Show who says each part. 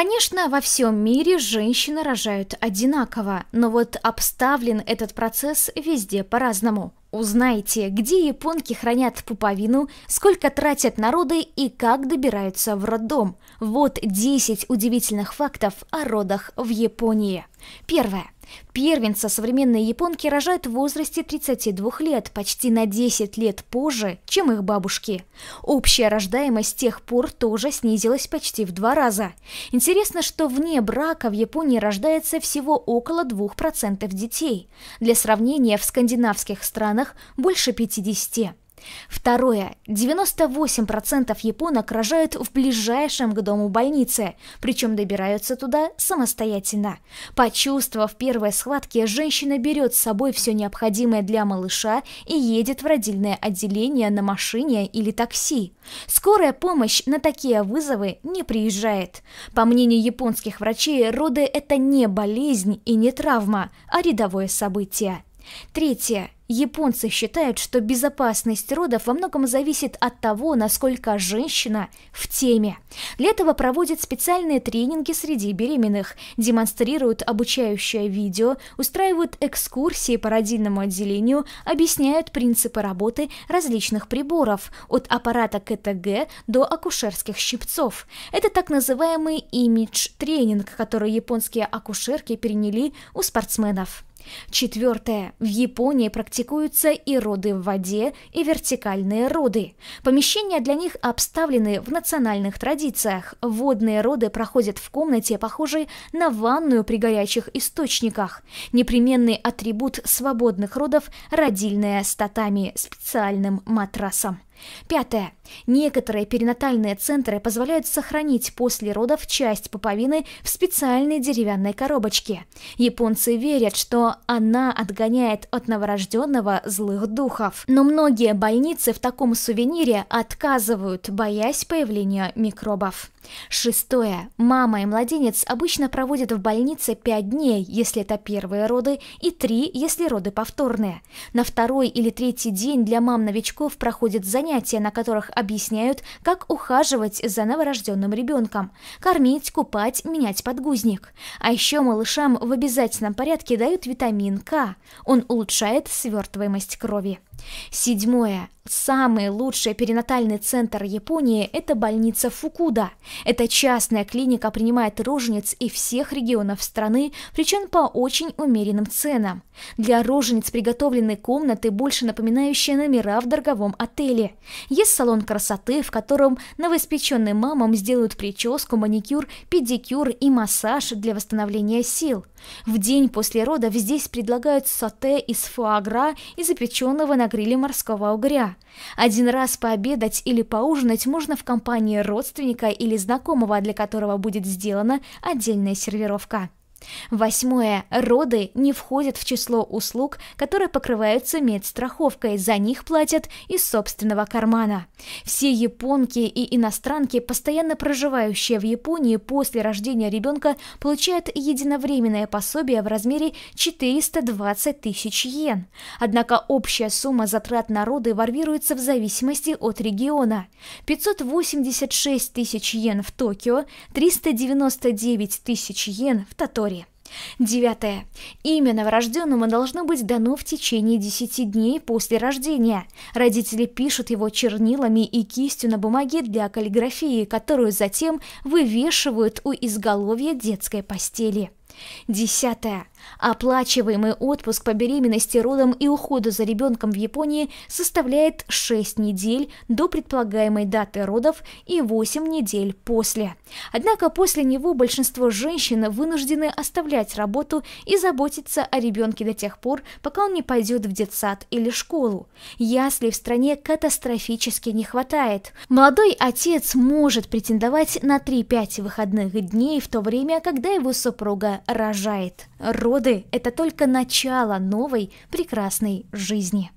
Speaker 1: Конечно, во всем мире женщины рожают одинаково, но вот обставлен этот процесс везде по-разному. Узнайте, где японки хранят пуповину, сколько тратят народы и как добираются в роддом. Вот 10 удивительных фактов о родах в Японии. Первое. Первенца современные японки рожают в возрасте 32 лет, почти на 10 лет позже, чем их бабушки. Общая рождаемость с тех пор тоже снизилась почти в два раза. Интересно, что вне брака в Японии рождается всего около 2% детей. Для сравнения, в скандинавских странах больше 50%. Второе. 98% японок рожают в ближайшем к дому больнице, причем добираются туда самостоятельно. Почувствовав первые схватки, женщина берет с собой все необходимое для малыша и едет в родильное отделение на машине или такси. Скорая помощь на такие вызовы не приезжает. По мнению японских врачей, роды – это не болезнь и не травма, а рядовое событие. Третье. Японцы считают, что безопасность родов во многом зависит от того, насколько женщина в теме. Для этого проводят специальные тренинги среди беременных, демонстрируют обучающее видео, устраивают экскурсии по родильному отделению, объясняют принципы работы различных приборов, от аппарата КТГ до акушерских щипцов. Это так называемый имидж-тренинг, который японские акушерки переняли у спортсменов. Четвертое. В Японии практикуются и роды в воде, и вертикальные роды. Помещения для них обставлены в национальных традициях. Водные роды проходят в комнате, похожей на ванную при горячих источниках. Непременный атрибут свободных родов – родильная с татами специальным матрасом. Пятое. Некоторые перинатальные центры позволяют сохранить после родов часть пуповины в специальной деревянной коробочке. Японцы верят, что она отгоняет от новорожденного злых духов. Но многие больницы в таком сувенире отказывают, боясь появления микробов. Шестое. Мама и младенец обычно проводят в больнице 5 дней, если это первые роды, и 3, если роды повторные. На второй или третий день для мам-новичков проходит занятие занятия, на которых объясняют, как ухаживать за новорожденным ребенком, кормить, купать, менять подгузник. А еще малышам в обязательном порядке дают витамин К. Он улучшает свертываемость крови. Седьмое. Самый лучший перинатальный центр Японии – это больница Фукуда. Эта частная клиника принимает рожениц из всех регионов страны, причем по очень умеренным ценам. Для рожениц приготовлены комнаты, больше напоминающие номера в дороговом отеле. Есть салон красоты, в котором новоиспеченным мамам сделают прическу, маникюр, педикюр и массаж для восстановления сил. В день после родов здесь предлагают соте из фуагра и запеченного на на гриле морского угря. Один раз пообедать или поужинать можно в компании родственника или знакомого, для которого будет сделана отдельная сервировка. Восьмое. Роды не входят в число услуг, которые покрываются медстраховкой, за них платят из собственного кармана. Все японки и иностранки, постоянно проживающие в Японии после рождения ребенка, получают единовременное пособие в размере 420 тысяч йен. Однако общая сумма затрат на роды варьируется в зависимости от региона. 586 тысяч йен в Токио, 399 тысяч йен в Татоя, Девятое. Имя новорожденному должно быть дано в течение 10 дней после рождения. Родители пишут его чернилами и кистью на бумаге для каллиграфии, которую затем вывешивают у изголовья детской постели. Десятое. Оплачиваемый отпуск по беременности, родам и уходу за ребенком в Японии составляет 6 недель до предполагаемой даты родов и 8 недель после. Однако после него большинство женщин вынуждены оставлять работу и заботиться о ребенке до тех пор, пока он не пойдет в детсад или школу. Ясли в стране катастрофически не хватает. Молодой отец может претендовать на 3-5 выходных дней в то время, когда его супруга рожает природы – это только начало новой прекрасной жизни.